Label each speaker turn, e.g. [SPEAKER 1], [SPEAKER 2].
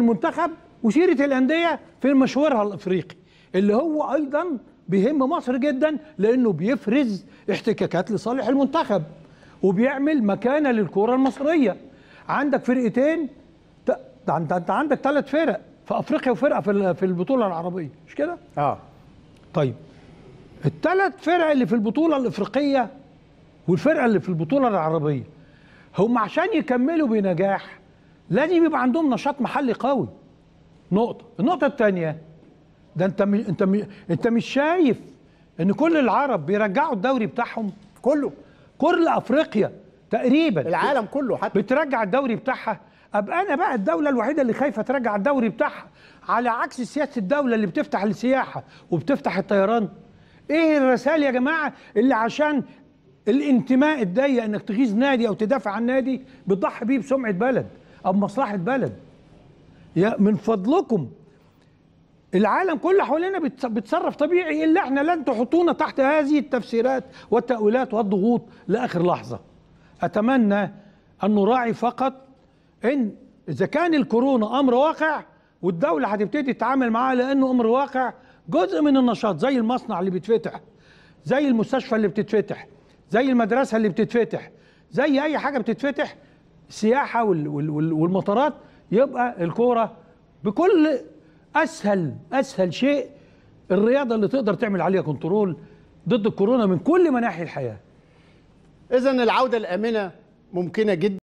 [SPEAKER 1] المنتخب وسيره الانديه في مشوارها الافريقي اللي هو ايضا بيهم مصر جدا لانه بيفرز احتكاكات لصالح المنتخب وبيعمل مكانه للكره المصريه عندك فرقتين انت عندك ثلاث فرق في افريقيا وفرقه في في البطوله العربيه مش كده اه طيب الثلاث فرق اللي في البطوله الافريقيه والفرقه اللي في البطوله العربيه هم عشان يكملوا بنجاح لازم يبقى عندهم نشاط محلي قوي نقطه النقطه الثانيه ده انت م... انت م... انت مش شايف ان كل العرب بيرجعوا الدوري بتاعهم كله كل افريقيا تقريبا العالم كله حتى بترجع الدوري بتاعها ابقى انا بقى الدوله الوحيده اللي خايفه ترجع الدوري بتاعها على عكس سياسه الدوله اللي بتفتح السياحه وبتفتح الطيران ايه الرسائل يا جماعه اللي عشان الانتماء الضيق انك تغيظ نادي او تدافع عن نادي بتضحي بيه بسمعه بلد أو مصلحة بلد يا من فضلكم العالم كله حوالينا بيتصرف طبيعي إلا إحنا لن تحطونا تحت هذه التفسيرات والتأويلات والضغوط لآخر لحظة أتمنى أن نراعي فقط إن إذا كان الكورونا أمر واقع والدولة هتبتدي تتعامل معاه لأنه أمر واقع جزء من النشاط زي المصنع اللي بيتفتح زي المستشفى اللي بتتفتح زي المدرسة اللي بتتفتح زي أي حاجة بتتفتح السياحه والمطارات يبقى الكوره بكل اسهل اسهل شيء الرياضه اللي تقدر تعمل عليها كنترول ضد الكورونا من كل مناحي الحياه. اذا العوده الامنه ممكنه جدا